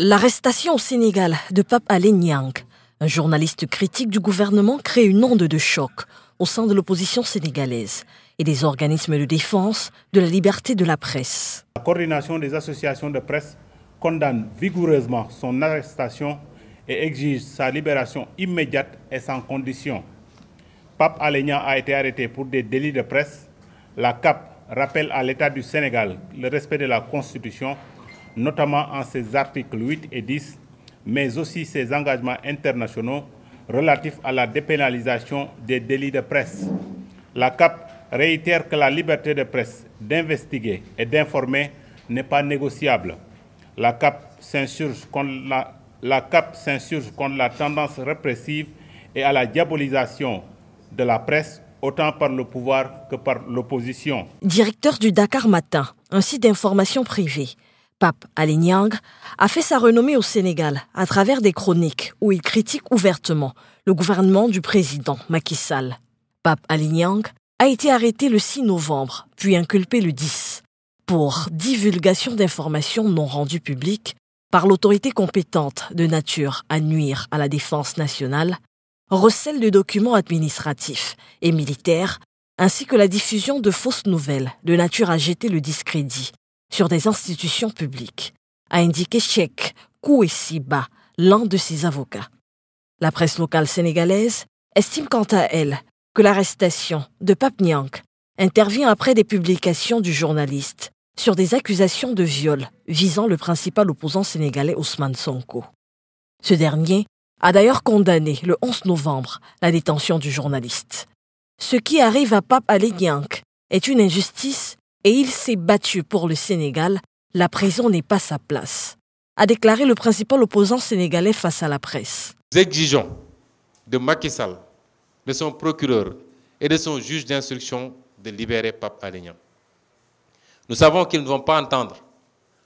L'arrestation au Sénégal de Pape Alé un journaliste critique du gouvernement, crée une onde de choc au sein de l'opposition sénégalaise et des organismes de défense de la liberté de la presse. La coordination des associations de presse condamne vigoureusement son arrestation et exige sa libération immédiate et sans condition. Pape Alé a été arrêté pour des délits de presse. La CAP rappelle à l'État du Sénégal le respect de la Constitution notamment en ses articles 8 et 10, mais aussi ses engagements internationaux relatifs à la dépénalisation des délits de presse. La CAP réitère que la liberté de presse d'investiguer et d'informer n'est pas négociable. La CAP s'insurge contre la, tendance répressive et à la diabolisation de la presse, autant par le pouvoir que par l'opposition. Directeur du Dakar Matin, un site d'information privée. Pape Alinyang a fait sa renommée au Sénégal à travers des chroniques où il critique ouvertement le gouvernement du président Macky Sall. Pape Alinyang a été arrêté le 6 novembre, puis inculpé le 10, pour divulgation d'informations non rendues publiques par l'autorité compétente de nature à nuire à la défense nationale, recel de documents administratifs et militaires, ainsi que la diffusion de fausses nouvelles de nature à jeter le discrédit sur des institutions publiques, a indiqué Cheikh Kouessiba, l'un de ses avocats. La presse locale sénégalaise estime quant à elle que l'arrestation de Pape Niank intervient après des publications du journaliste sur des accusations de viol visant le principal opposant sénégalais Ousmane Sonko. Ce dernier a d'ailleurs condamné le 11 novembre la détention du journaliste. Ce qui arrive à Pape Ali Niank est une injustice et il s'est battu pour le Sénégal, la prison n'est pas sa place, a déclaré le principal opposant sénégalais face à la presse. Nous exigeons de Macky Sall, de son procureur et de son juge d'instruction de libérer Pape Alignan. Nous savons qu'ils ne vont pas entendre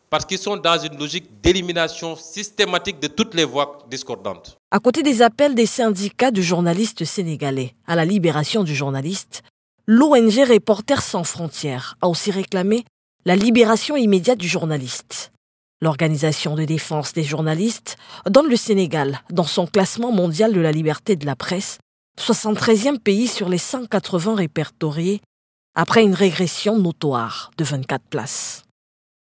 parce qu'ils sont dans une logique d'élimination systématique de toutes les voix discordantes. À côté des appels des syndicats de journalistes sénégalais à la libération du journaliste, l'ONG Reporters sans frontières a aussi réclamé la libération immédiate du journaliste. L'organisation de défense des journalistes donne le Sénégal dans son classement mondial de la liberté de la presse, 73e pays sur les 180 répertoriés, après une régression notoire de 24 places.